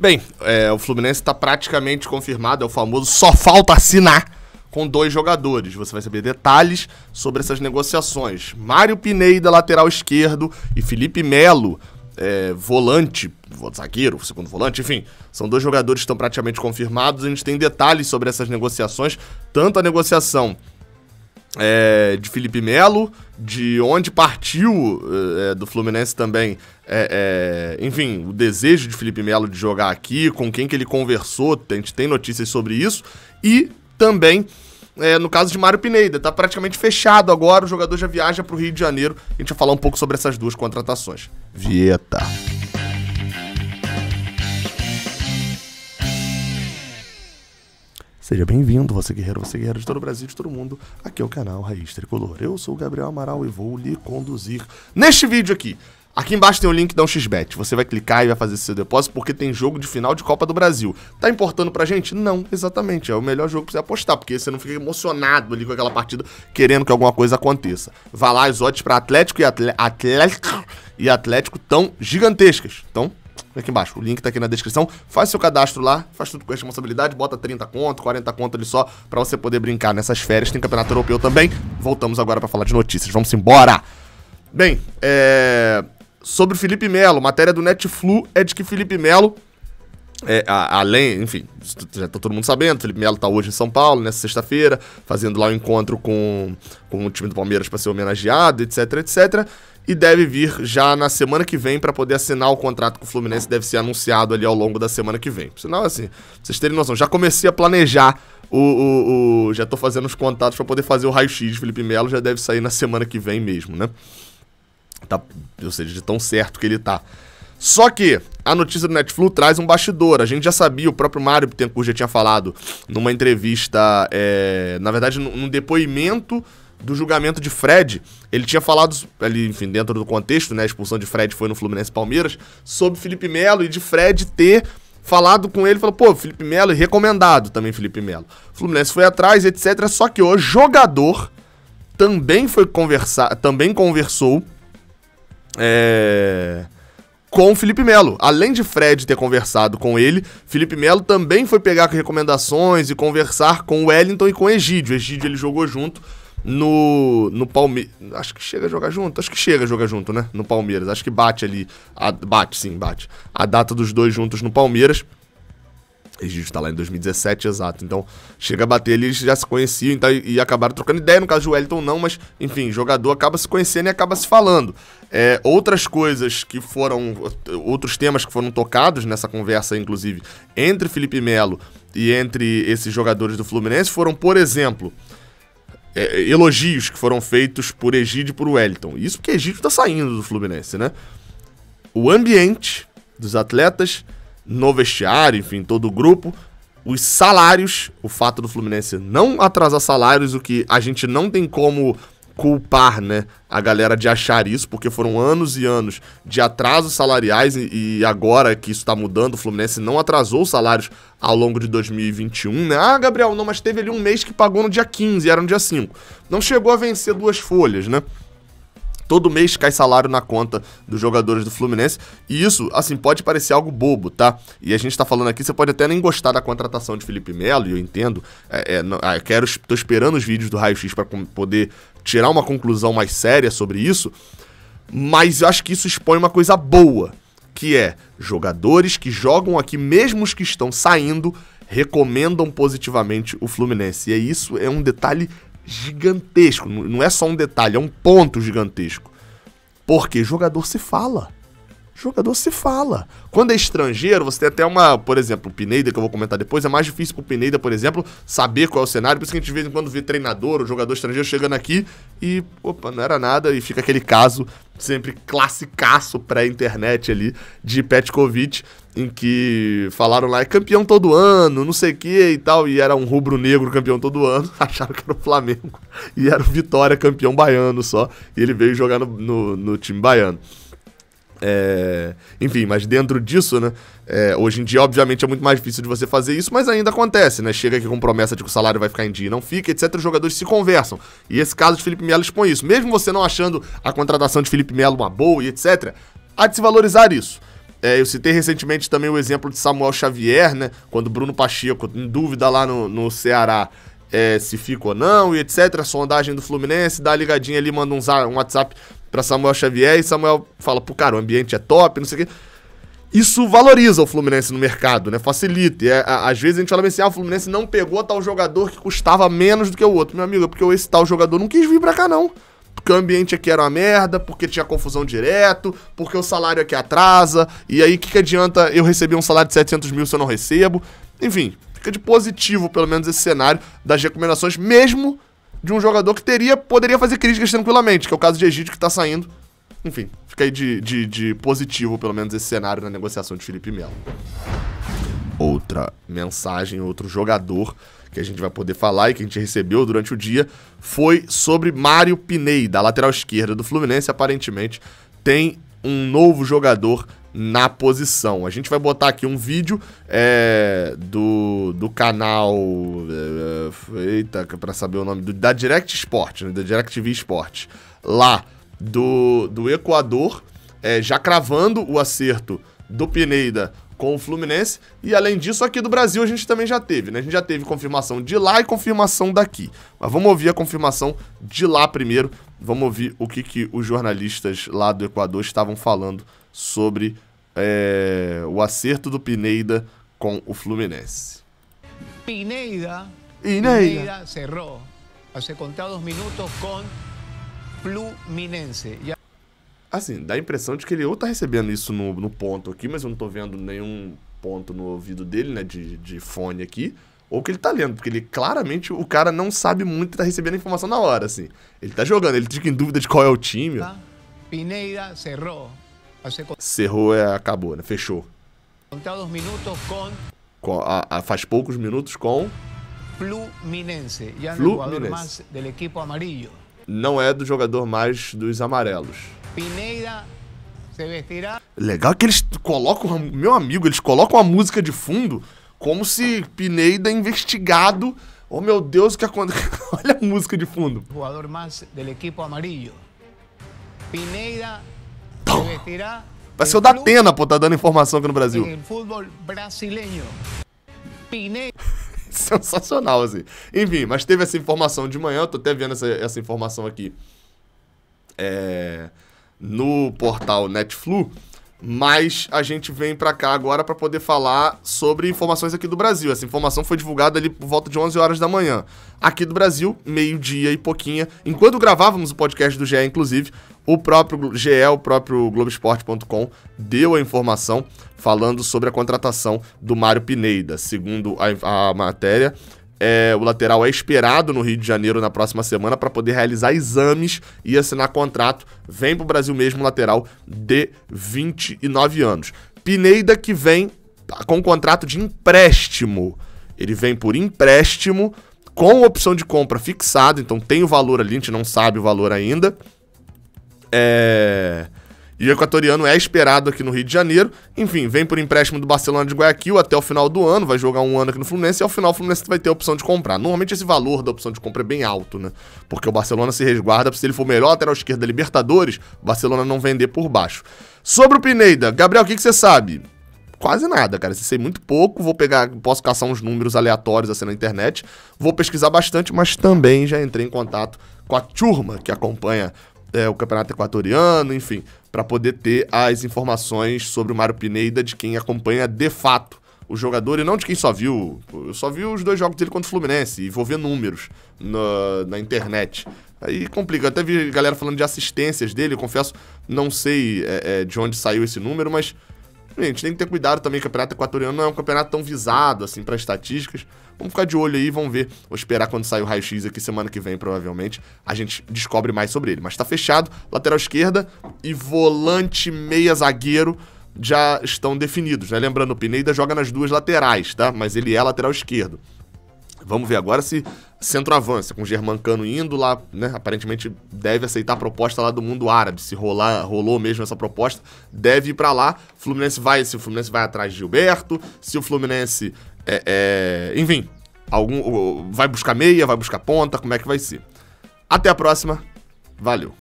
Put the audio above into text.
Bem, é, o Fluminense está praticamente confirmado, é o famoso só falta assinar com dois jogadores. Você vai saber detalhes sobre essas negociações. Mário Pineda, lateral esquerdo, e Felipe Melo, é, volante, zagueiro, segundo volante, enfim, são dois jogadores que estão praticamente confirmados. A gente tem detalhes sobre essas negociações, tanto a negociação é, de Felipe Melo, de onde partiu é, do Fluminense também é, é, enfim, o desejo de Felipe Melo de jogar aqui, com quem que ele conversou, a gente tem notícias sobre isso, e também é, no caso de Mário Pineda, tá praticamente fechado agora, o jogador já viaja para o Rio de Janeiro, a gente vai falar um pouco sobre essas duas contratações. Vieta. Seja bem-vindo, você guerreiro, você guerreiro de todo o Brasil, de todo o mundo. Aqui é o canal Raiz Tricolor. Eu sou o Gabriel Amaral e vou lhe conduzir neste vídeo aqui Aqui embaixo tem o um link da 1xBet. Você vai clicar e vai fazer seu depósito porque tem jogo de final de Copa do Brasil. Tá importando pra gente? Não, exatamente. É o melhor jogo pra você apostar, porque você não fica emocionado ali com aquela partida querendo que alguma coisa aconteça. Vá lá, as odds pra Atlético e Atlético e Atlético tão gigantescas. Então, aqui embaixo. O link tá aqui na descrição. Faz seu cadastro lá, faz tudo com responsabilidade, bota 30 conto, 40 conto ali só para você poder brincar nessas férias. Tem campeonato europeu também. Voltamos agora para falar de notícias. Vamos embora. Bem, é sobre o Felipe Melo. Matéria do Netflu é de que Felipe Melo, é, a, além, enfim, já tá todo mundo sabendo, Felipe Melo tá hoje em São Paulo, nessa sexta-feira, fazendo lá o um encontro com, com o time do Palmeiras para ser homenageado, etc, etc. E deve vir já na semana que vem para poder assinar o contrato com o Fluminense, deve ser anunciado ali ao longo da semana que vem. Senão, assim, pra vocês terem noção, já comecei a planejar o, o, o já tô fazendo os contatos para poder fazer o raio-x de Felipe Melo, já deve sair na semana que vem mesmo, né? Tá, ou seja, de tão certo que ele tá. Só que a notícia do Netflix traz um bastidor. A gente já sabia, o próprio Mário Bittencourt já tinha falado numa entrevista, é, na verdade, num depoimento do julgamento de Fred. Ele tinha falado, ali, enfim, dentro do contexto, né? A expulsão de Fred foi no Fluminense Palmeiras, sobre Felipe Melo e de Fred ter falado com ele, falou, pô, Felipe Melo, é recomendado também Felipe Melo. Fluminense foi atrás, etc. Só que o jogador também foi conversar, também conversou é com Felipe Melo. Além de Fred ter conversado com ele, Felipe Melo também foi pegar recomendações e conversar com Wellington e com Egídio. Egídio ele jogou junto no no Palmeiras, acho que chega a jogar junto, acho que chega a jogar junto, né, no Palmeiras. Acho que bate ali, a, bate sim, bate. A data dos dois juntos no Palmeiras. Egídio tá lá em 2017, exato. Então, chega a bater, eles já se conheciam então, e, e acabaram trocando ideia. No caso do Wellington, não, mas, enfim, tá. jogador acaba se conhecendo e acaba se falando. É, outras coisas que foram. Outros temas que foram tocados nessa conversa, inclusive, entre Felipe Melo e entre esses jogadores do Fluminense foram, por exemplo. É, elogios que foram feitos por Egídio e por Wellington. Isso porque Egídio tá saindo do Fluminense, né? O ambiente dos atletas no vestiário, enfim, todo o grupo. Os salários, o fato do Fluminense não atrasar salários, o que a gente não tem como culpar, né, a galera de achar isso, porque foram anos e anos de atrasos salariais e, agora que isso tá mudando, o Fluminense não atrasou os salários ao longo de 2021, né? Ah, Gabriel, não, mas teve ali um mês que pagou no dia 15, era no dia 5. Não chegou a vencer duas folhas, né? Todo mês cai salário na conta dos jogadores do Fluminense. E isso, assim, pode parecer algo bobo, tá? E a gente tá falando aqui, você pode até nem gostar da contratação de Felipe Melo, e eu entendo. É, é, não, ah, quero, tô esperando os vídeos do Raio X para poder tirar uma conclusão mais séria sobre isso. Mas eu acho que isso expõe uma coisa boa, que é jogadores que jogam aqui, mesmo os que estão saindo, recomendam positivamente o Fluminense. E é isso é um detalhe gigantesco. Não é só um detalhe, é um ponto gigantesco. Porque jogador se fala jogador se fala. Quando é estrangeiro, você tem até uma, por exemplo, o Pineda, que eu vou comentar depois, é mais difícil pro Pineda, por exemplo, saber qual é o cenário, por isso que a gente de vez em quando vê treinador ou jogador estrangeiro chegando aqui e, opa, não era nada, e fica aquele caso sempre classicaço pré-internet ali de Petkovic, em que falaram lá, é campeão todo ano, não sei o que e tal, e era um rubro-negro campeão todo ano, acharam que era o Flamengo, e era o Vitória campeão baiano só, e ele veio jogar no, no, no time baiano. É, enfim, mas dentro disso, né? É, hoje em dia, obviamente, é muito mais difícil de você fazer isso, mas ainda acontece, né? Chega aqui com promessa de que o salário vai ficar em dia e não fica, etc. Os jogadores se conversam. E esse caso de Felipe Melo expõe isso. Mesmo você não achando a contratação de Felipe Melo uma boa e etc., há de se valorizar isso. É, eu citei recentemente também o exemplo de Samuel Xavier, né? Quando Bruno Pacheco, em dúvida lá no, no Ceará, é, se fica ou não e etc. A sondagem do Fluminense, dá a ligadinha ali, manda um, um WhatsApp para Samuel Xavier e Samuel fala, pô, cara, o ambiente é top, não sei o quê. Isso valoriza o Fluminense no mercado, né? Facilita. E é, a, às vezes a gente fala assim, ah, o Fluminense não pegou tal jogador que custava menos do que o outro. Meu amigo, é porque esse tal jogador não quis vir pra cá, não. Porque o ambiente aqui era uma merda, porque tinha confusão direto, porque o salário aqui atrasa, e aí o que, que adianta eu receber um salário de 700 mil se eu não recebo? Enfim, fica de positivo, pelo menos, esse cenário das recomendações, mesmo de um jogador que teria poderia fazer críticas tranquilamente, que é o caso de Egídio que tá saindo. Enfim, fica aí de, de, de positivo, pelo menos, esse cenário na negociação de Felipe Melo. Outra mensagem, outro jogador que a gente vai poder falar e que a gente recebeu durante o dia foi sobre Mário Pinei, da lateral esquerda do Fluminense. Aparentemente tem um novo jogador na posição. A gente vai botar aqui um vídeo é, do, do canal. É, é eita, é para saber o nome. Do, da Direct Sport, né, da DirectV Sport. Lá do, do Equador, é, já cravando o acerto do Pineda com o Fluminense. E além disso, aqui do Brasil a gente também já teve, né? A gente já teve confirmação de lá e confirmação daqui. Mas vamos ouvir a confirmação de lá primeiro. Vamos ouvir o que, que os jornalistas lá do Equador estavam falando sobre é, o acerto do Pineda com o Fluminense. Pineda, Pineda. Pineda cerrou. Hace contados minutos com Fluminense. Assim, dá a impressão de que ele ou tá recebendo isso no, no ponto aqui, mas eu não tô vendo nenhum ponto no ouvido dele, né, de, de fone aqui, ou que ele tá lendo, porque ele claramente, o cara não sabe muito e tá recebendo a informação na hora, assim. Ele tá jogando, ele fica em dúvida de qual é o time. Ah, Pineda cerrou. É Cerrou é acabou, né? Fechou. Contados minutos com... com a, a, faz poucos minutos com... Fluminense. Já Fluminense. do equipo amarillo. Não é do jogador mais dos amarelos. Pineira se vestirá... Legal que eles colocam... Meu amigo, eles colocam a música de fundo como se Pineida é investigado... Oh meu Deus, o que aconteceu? Olha a música de fundo. Jogador mais do equipo amarillo. Pineira Vai ser o da Atena, pô, tá dando informação aqui no Brasil. Sensacional, assim. Enfim, mas teve essa informação de manhã, eu tô até vendo essa, essa informação aqui é, no portal Netflu, mas a gente vem para cá agora para poder falar sobre informações aqui do Brasil. Essa informação foi divulgada ali por volta de 11 horas da manhã. Aqui do Brasil, meio-dia e pouquinha. Enquanto gravávamos o podcast do GE, inclusive, o próprio GE, o próprio Globoesporte.com, deu a informação falando sobre a contratação do Mário Pineda. Segundo a, a matéria, é, o lateral é esperado no Rio de Janeiro na próxima semana para poder realizar exames e assinar contrato. Vem para o Brasil mesmo, lateral de 29 anos. Pineda que vem tá, com um contrato de empréstimo. Ele vem por empréstimo com opção de compra fixada. então tem o valor ali, a gente não sabe o valor ainda. É... E o equatoriano é esperado aqui no Rio de Janeiro. Enfim, vem por empréstimo do Barcelona de Guayaquil até o final do ano, vai jogar um ano aqui no Fluminense e ao final o Fluminense vai ter a opção de comprar. Normalmente esse valor da opção de compra é bem alto, né? Porque o Barcelona se resguarda, se ele for melhor lateral esquerda da Libertadores, o Barcelona não vender por baixo. Sobre o Pineda, Gabriel, o que, você sabe? quase nada, cara. Se sei muito pouco, vou pegar, posso caçar uns números aleatórios assim na internet, vou pesquisar bastante, mas também já entrei em contato com a turma que acompanha é, o campeonato equatoriano, enfim, para poder ter as informações sobre o Mário Pineda de quem acompanha de fato o jogador e não de quem só viu. Eu só vi os dois jogos dele contra o Fluminense e vou ver números na, na internet. Aí complica. Eu até vi galera falando de assistências dele, confesso, não sei é, é, de onde saiu esse número, mas a gente tem que ter cuidado também, o campeonato equatoriano não é um campeonato tão visado, assim, para estatísticas. Vamos ficar de olho aí, vamos ver. Vou esperar quando sair o raio-x aqui semana que vem, provavelmente. A gente descobre mais sobre ele. Mas tá fechado, lateral esquerda e volante meia zagueiro já estão definidos, né? Lembrando, o Pineda joga nas duas laterais, tá? Mas ele é lateral esquerdo. Vamos ver agora se centroavança, com o Germancano indo lá, né? Aparentemente deve aceitar a proposta lá do mundo árabe. Se rolar, rolou mesmo essa proposta, deve ir para lá. Fluminense vai, se o Fluminense vai atrás de Gilberto, se o Fluminense. É, é, enfim, algum vai buscar meia, vai buscar ponta, como é que vai ser? Até a próxima. Valeu.